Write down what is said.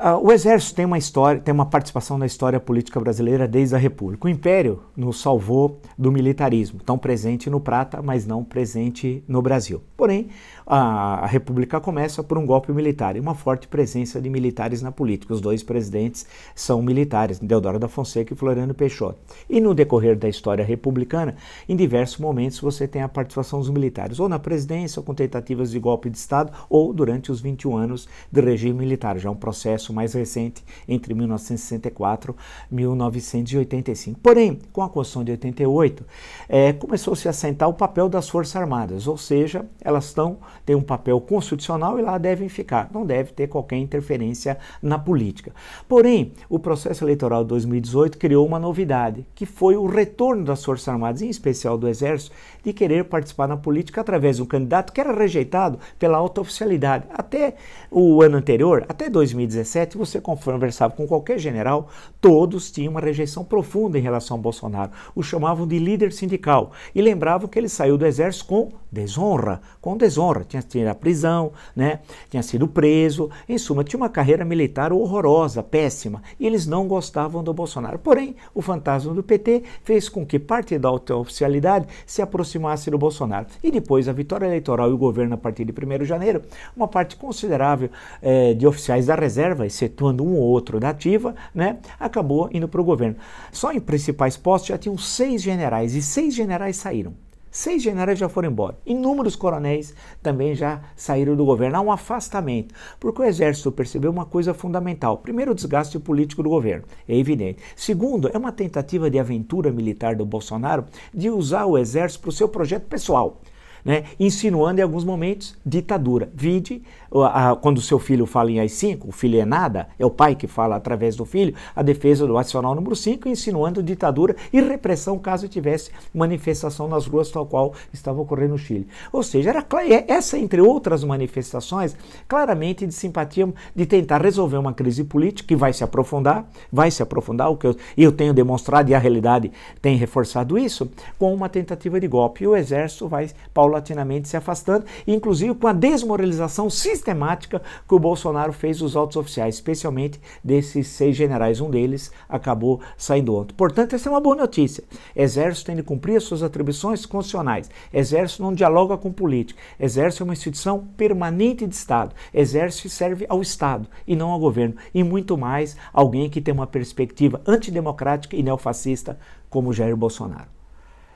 Uh, o exército tem uma história, tem uma participação na história política brasileira desde a República. O Império nos salvou do militarismo, tão presente no Prata, mas não presente no Brasil. Porém, a, a República começa por um golpe militar e uma forte presença de militares na política. Os dois presidentes são militares, Deodoro da Fonseca e Floriano Peixoto. E no decorrer da história republicana, em diversos momentos você tem a participação dos militares, ou na presidência, ou com tentativas de golpe de Estado, ou durante os 21 anos de regime militar. Já é um processo mais recente, entre 1964 e 1985. Porém, com a Constituição de 88, é, eh, começou-se a assentar o papel das Forças Armadas, ou seja, elas estão, têm um papel constitucional e lá devem ficar, não deve ter qualquer interferência na política. Porém, o processo eleitoral de 2018 criou uma novidade, que foi o retorno das Forças Armadas, em especial do Exército, de querer participar na política através de um candidato que era rejeitado pela alta oficialidade. Até o ano anterior, até 2017, você conversava com qualquer general, todos tinham uma rejeição profunda em relação ao Bolsonaro. O chamavam de líder sindical e lembravam que ele saiu do exército com desonra com desonra. Tinha sido a prisão, né? tinha sido preso. Em suma, tinha uma carreira militar horrorosa, péssima. E eles não gostavam do Bolsonaro. Porém, o fantasma do PT fez com que parte da oficialidade se aproximasse do Bolsonaro. E depois, a vitória eleitoral e o governo a partir de 1 de janeiro, uma parte considerável eh, de oficiais da reserva, excetuando um ou outro da ativa, né? acabou indo para o governo. Só em principais postos já tinham seis generais, e seis generais saíram. Seis generais já foram embora. Inúmeros coronéis também já saíram do governo. Há um afastamento, porque o exército percebeu uma coisa fundamental. Primeiro, o desgaste político do governo, é evidente. Segundo, é uma tentativa de aventura militar do Bolsonaro de usar o exército para o seu projeto pessoal né, insinuando em alguns momentos ditadura. Vide a, a, quando seu filho fala em AI-5, o filho é nada, é o pai que fala através do filho, a defesa do adicional número 5, insinuando ditadura e repressão caso tivesse manifestação nas ruas, tal qual estava ocorrendo no Chile. Ou seja, era é, essa, entre outras manifestações, claramente de simpatia, de tentar resolver uma crise política que vai se aprofundar, vai se aprofundar, o que eu, eu tenho demonstrado e a realidade tem reforçado isso, com uma tentativa de golpe. E o exército vai, Paulo paulatinamente se afastando, inclusive com a desmoralização sistemática que o Bolsonaro fez dos altos oficiais, especialmente desses seis generais. Um deles acabou saindo ontem. Portanto, essa é uma boa notícia. Exército tem de cumprir as suas atribuições constitucionais. Exército não dialoga com político. Exército é uma instituição permanente de Estado. Exército serve ao Estado e não ao governo. E muito mais alguém que tem uma perspectiva antidemocrática e neofascista como Jair Bolsonaro.